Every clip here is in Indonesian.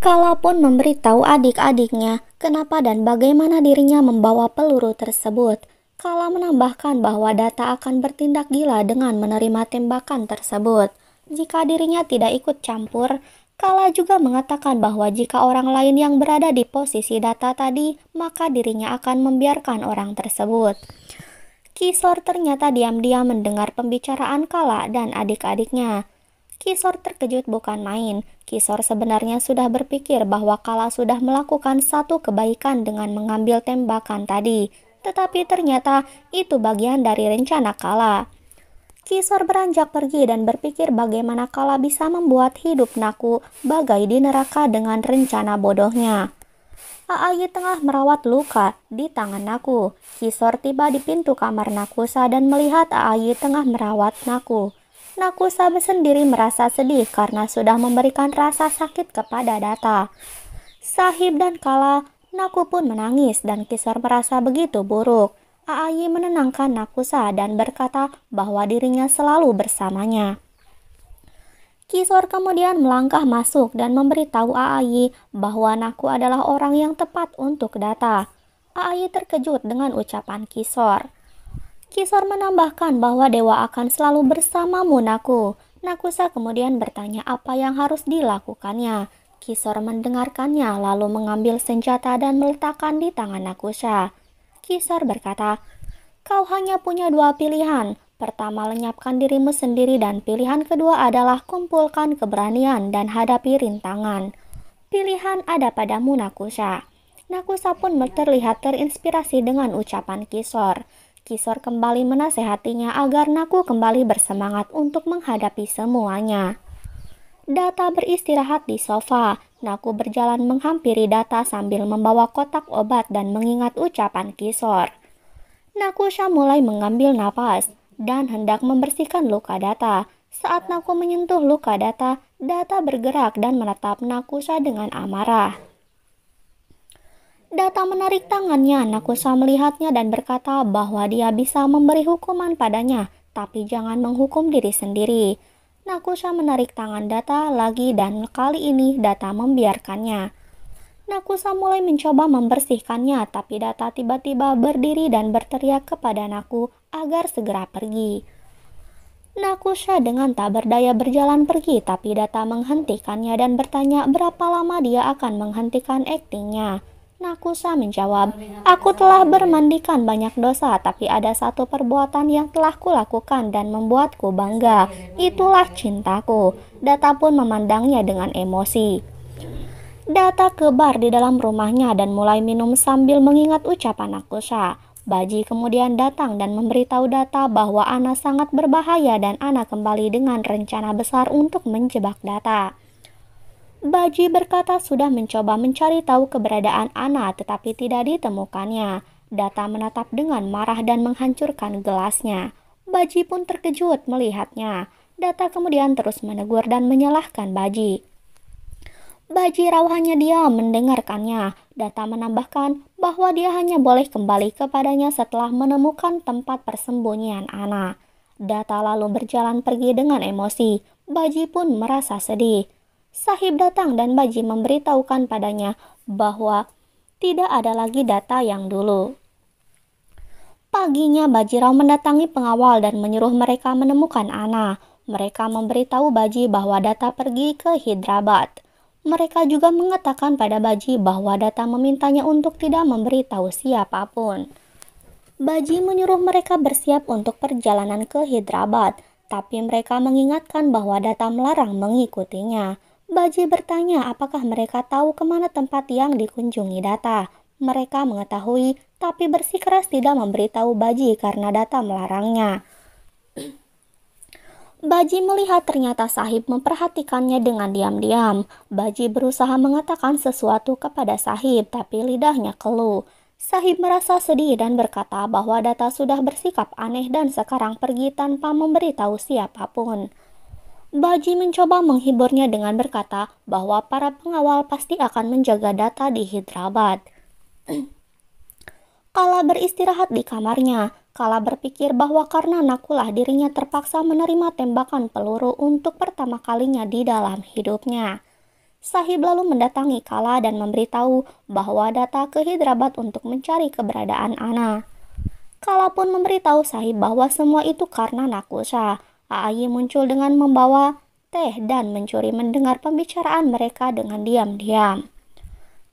Kala pun memberitahu adik-adiknya kenapa dan bagaimana dirinya membawa peluru tersebut. Kala menambahkan bahwa Data akan bertindak gila dengan menerima tembakan tersebut. Jika dirinya tidak ikut campur, Kala juga mengatakan bahwa jika orang lain yang berada di posisi data tadi, maka dirinya akan membiarkan orang tersebut. Kisor ternyata diam-diam mendengar pembicaraan Kala dan adik-adiknya. Kisor terkejut bukan main Kisor sebenarnya sudah berpikir bahwa Kala sudah melakukan satu kebaikan dengan mengambil tembakan tadi, tetapi ternyata itu bagian dari rencana Kala. Kisor beranjak pergi dan berpikir bagaimana Kala bisa membuat hidup Naku bagai di neraka dengan rencana bodohnya. Aayi tengah merawat luka di tangan Naku. Kisor tiba di pintu kamar Nakusa dan melihat Aayi tengah merawat Naku. Nakusa sendiri merasa sedih karena sudah memberikan rasa sakit kepada Data. Sahib dan Kala, Naku pun menangis dan Kisor merasa begitu buruk. Aayi menenangkan Nakusa dan berkata bahwa dirinya selalu bersamanya. Kisor kemudian melangkah masuk dan memberitahu Aayi bahwa Naku adalah orang yang tepat untuk Data. Aayi terkejut dengan ucapan Kisor. Kisor menambahkan bahwa dewa akan selalu bersamamu Naku. Nakusa kemudian bertanya apa yang harus dilakukannya. Kisor mendengarkannya lalu mengambil senjata dan meletakkan di tangan Nakusa. Kisor berkata, Kau hanya punya dua pilihan. Pertama lenyapkan dirimu sendiri dan pilihan kedua adalah kumpulkan keberanian dan hadapi rintangan. Pilihan ada padamu Nakusa. Nakusa pun terlihat terinspirasi dengan ucapan Kisor. Kisor kembali menasehatinya agar Naku kembali bersemangat untuk menghadapi semuanya. Data beristirahat di sofa. Naku berjalan menghampiri Data sambil membawa kotak obat dan mengingat ucapan Kisor. Nakusha mulai mengambil napas dan hendak membersihkan luka Data. Saat Naku menyentuh luka Data, Data bergerak dan menatap Nakusha dengan amarah. Data menarik tangannya, Nakusa melihatnya dan berkata bahwa dia bisa memberi hukuman padanya, tapi jangan menghukum diri sendiri. Nakusa menarik tangan Data lagi dan kali ini Data membiarkannya. Nakusa mulai mencoba membersihkannya, tapi Data tiba-tiba berdiri dan berteriak kepada Naku agar segera pergi. Nakusa dengan tak berdaya berjalan pergi, tapi Data menghentikannya dan bertanya berapa lama dia akan menghentikan aktingnya. Nakusa menjawab, Aku telah bermandikan banyak dosa, tapi ada satu perbuatan yang telah kulakukan dan membuatku bangga. Itulah cintaku. Data pun memandangnya dengan emosi. Data kebar di dalam rumahnya dan mulai minum sambil mengingat ucapan Nakusa. Baji kemudian datang dan memberitahu Data bahwa Ana sangat berbahaya dan Ana kembali dengan rencana besar untuk menjebak Data. Baji berkata sudah mencoba mencari tahu keberadaan Ana tetapi tidak ditemukannya. Data menatap dengan marah dan menghancurkan gelasnya. Baji pun terkejut melihatnya. Data kemudian terus menegur dan menyalahkan Baji. Baji rawahnya dia mendengarkannya. Data menambahkan bahwa dia hanya boleh kembali kepadanya setelah menemukan tempat persembunyian Ana. Data lalu berjalan pergi dengan emosi. Baji pun merasa sedih. Sahib datang dan Baji memberitahukan padanya bahwa tidak ada lagi data yang dulu. Paginya Bajirao mendatangi pengawal dan menyuruh mereka menemukan Ana. Mereka memberitahu Baji bahwa data pergi ke Hyderabad. Mereka juga mengatakan pada Baji bahwa data memintanya untuk tidak memberitahu siapapun. Baji menyuruh mereka bersiap untuk perjalanan ke Hyderabad, tapi mereka mengingatkan bahwa data melarang mengikutinya. Baji bertanya apakah mereka tahu kemana tempat yang dikunjungi data. Mereka mengetahui, tapi bersikeras tidak memberitahu Baji karena data melarangnya. Baji melihat ternyata sahib memperhatikannya dengan diam-diam. Baji berusaha mengatakan sesuatu kepada sahib, tapi lidahnya keluh. Sahib merasa sedih dan berkata bahwa Data sudah bersikap aneh dan sekarang pergi tanpa memberitahu siapapun. Baji mencoba menghiburnya dengan berkata bahwa para pengawal pasti akan menjaga data di Hyderabad. Kala beristirahat di kamarnya, Kala berpikir bahwa karena Nakulah dirinya terpaksa menerima tembakan peluru untuk pertama kalinya di dalam hidupnya. Sahib lalu mendatangi Kala dan memberitahu bahwa data ke Hyderabad untuk mencari keberadaan Ana. Kala pun memberitahu Sahib bahwa semua itu karena Nakusha Aayi muncul dengan membawa teh dan mencuri mendengar pembicaraan mereka dengan diam-diam.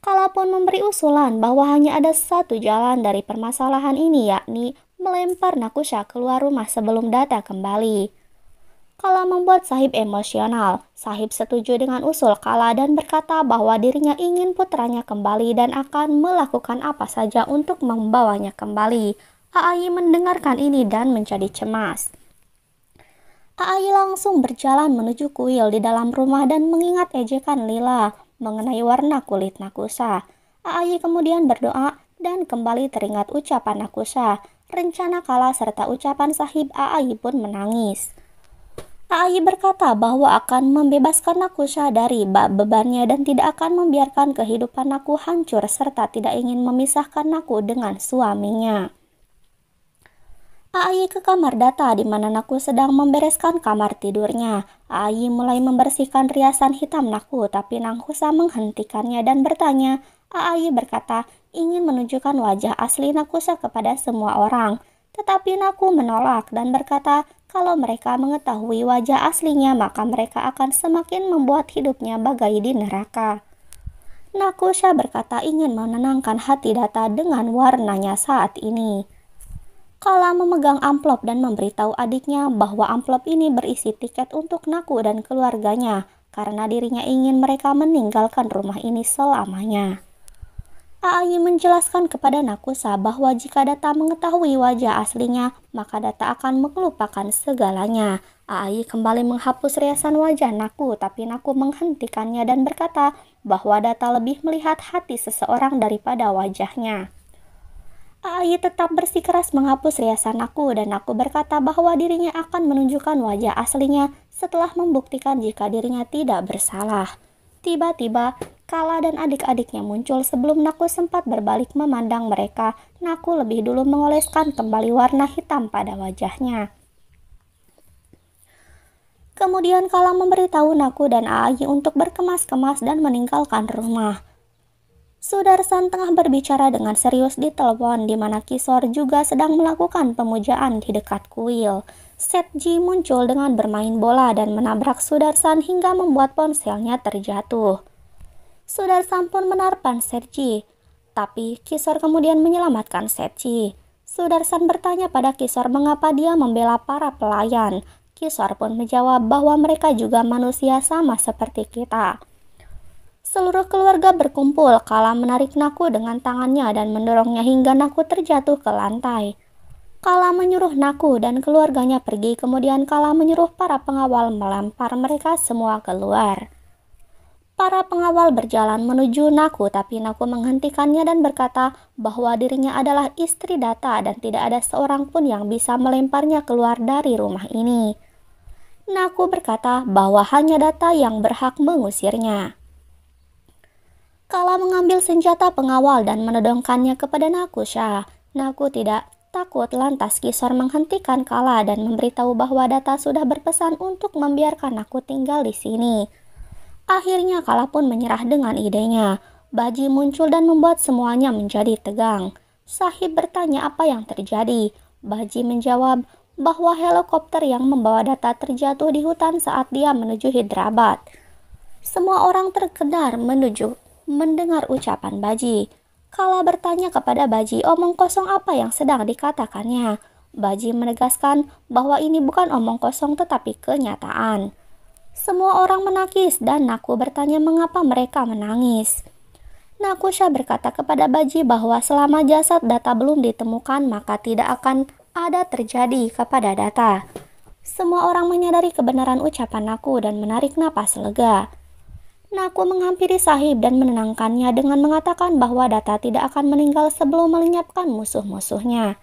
Kalaupun memberi usulan bahwa hanya ada satu jalan dari permasalahan ini yakni melempar Nakusha keluar rumah sebelum data kembali. Kala membuat sahib emosional. Sahib setuju dengan usul Kala dan berkata bahwa dirinya ingin putranya kembali dan akan melakukan apa saja untuk membawanya kembali. Aayi mendengarkan ini dan menjadi cemas. Aai langsung berjalan menuju kuil di dalam rumah dan mengingat ejekan Lila mengenai warna kulit Nakusa. Aai kemudian berdoa dan kembali teringat ucapan Nakusa. Rencana kalah serta ucapan sahib Aai pun menangis. Aai berkata bahwa akan membebaskan Nakusa dari bab bebannya dan tidak akan membiarkan kehidupan Naku hancur serta tidak ingin memisahkan Naku dengan suaminya. Aai ke kamar data di mana Naku sedang membereskan kamar tidurnya. Aai mulai membersihkan riasan hitam Naku, tapi Nanghusa menghentikannya dan bertanya. Aai berkata, ingin menunjukkan wajah asli Nakusa kepada semua orang. Tetapi Naku menolak dan berkata, kalau mereka mengetahui wajah aslinya, maka mereka akan semakin membuat hidupnya bagai di neraka. Nakusha berkata ingin menenangkan hati Data dengan warnanya saat ini. Kala memegang amplop dan memberitahu adiknya bahwa amplop ini berisi tiket untuk Naku dan keluarganya karena dirinya ingin mereka meninggalkan rumah ini selamanya. Aayi menjelaskan kepada Nakusa bahwa jika Data mengetahui wajah aslinya, maka Data akan melupakan segalanya. Aayi kembali menghapus riasan wajah Naku, tapi Naku menghentikannya dan berkata bahwa Data lebih melihat hati seseorang daripada wajahnya. Ayi tetap bersikeras menghapus riasan aku dan aku berkata bahwa dirinya akan menunjukkan wajah aslinya setelah membuktikan jika dirinya tidak bersalah. Tiba-tiba, Kala dan adik-adiknya muncul sebelum Naku sempat berbalik memandang mereka. Naku lebih dulu mengoleskan kembali warna hitam pada wajahnya. Kemudian Kala memberitahu Naku dan Ayi untuk berkemas-kemas dan meninggalkan rumah. Sudarsan tengah berbicara dengan serius di telepon di mana Kisor juga sedang melakukan pemujaan di dekat kuil. Setji muncul dengan bermain bola dan menabrak Sudarsan hingga membuat ponselnya terjatuh. Sudarsan pun menarpan Setji, tapi Kisor kemudian menyelamatkan Setji. Sudarsan bertanya pada Kisor mengapa dia membela para pelayan. Kisor pun menjawab bahwa mereka juga manusia sama seperti kita. Seluruh keluarga berkumpul kala menarik Naku dengan tangannya dan mendorongnya hingga Naku terjatuh ke lantai. Kala menyuruh Naku dan keluarganya pergi, kemudian Kala menyuruh para pengawal melempar mereka semua keluar. Para pengawal berjalan menuju Naku, tapi Naku menghentikannya dan berkata bahwa dirinya adalah istri Data dan tidak ada seorang pun yang bisa melemparnya keluar dari rumah ini. Naku berkata bahwa hanya Data yang berhak mengusirnya. Kala mengambil senjata pengawal dan menodongkannya kepada Nakusha. Naku tidak takut lantas Kisor menghentikan Kala dan memberitahu bahwa Data sudah berpesan untuk membiarkan aku tinggal di sini. Akhirnya Kala pun menyerah dengan idenya. Baji muncul dan membuat semuanya menjadi tegang. Sahib bertanya apa yang terjadi. Baji menjawab bahwa helikopter yang membawa Data terjatuh di hutan saat dia menuju Hyderabad. Semua orang terkedar menuju mendengar ucapan Baji. Kala bertanya kepada Baji omong kosong apa yang sedang dikatakannya. Baji menegaskan bahwa ini bukan omong kosong tetapi kenyataan. Semua orang menangis dan Naku bertanya mengapa mereka menangis. Nakusha berkata kepada Baji bahwa selama jasad data belum ditemukan maka tidak akan ada terjadi kepada data. Semua orang menyadari kebenaran ucapan Naku dan menarik napas lega. Naku menghampiri sahib dan menenangkannya dengan mengatakan bahwa data tidak akan meninggal sebelum melenyapkan musuh-musuhnya.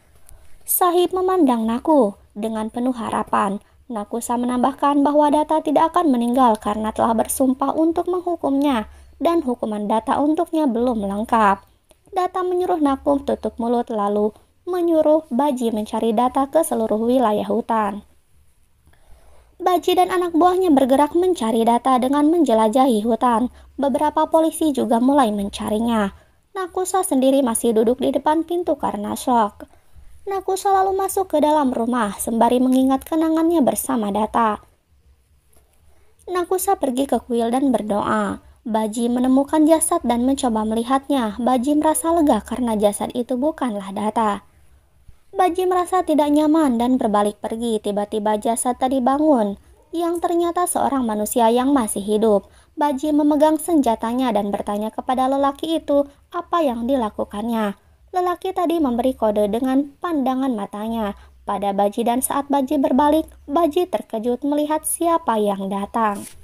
Sahib memandang Naku dengan penuh harapan. Nakusa menambahkan bahwa data tidak akan meninggal karena telah bersumpah untuk menghukumnya dan hukuman data untuknya belum lengkap. Data menyuruh Naku tutup mulut lalu menyuruh Baji mencari data ke seluruh wilayah hutan. Baji dan anak buahnya bergerak mencari data dengan menjelajahi hutan. Beberapa polisi juga mulai mencarinya. Nakusa sendiri masih duduk di depan pintu karena shock. Nakusa lalu masuk ke dalam rumah sembari mengingat kenangannya bersama data. Nakusa pergi ke kuil dan berdoa. Baji menemukan jasad dan mencoba melihatnya. Baji merasa lega karena jasad itu bukanlah data. Baji merasa tidak nyaman dan berbalik pergi. Tiba-tiba jasad tadi bangun, yang ternyata seorang manusia yang masih hidup. Baji memegang senjatanya dan bertanya kepada lelaki itu apa yang dilakukannya. Lelaki tadi memberi kode dengan pandangan matanya pada Baji dan saat Baji berbalik, Baji terkejut melihat siapa yang datang.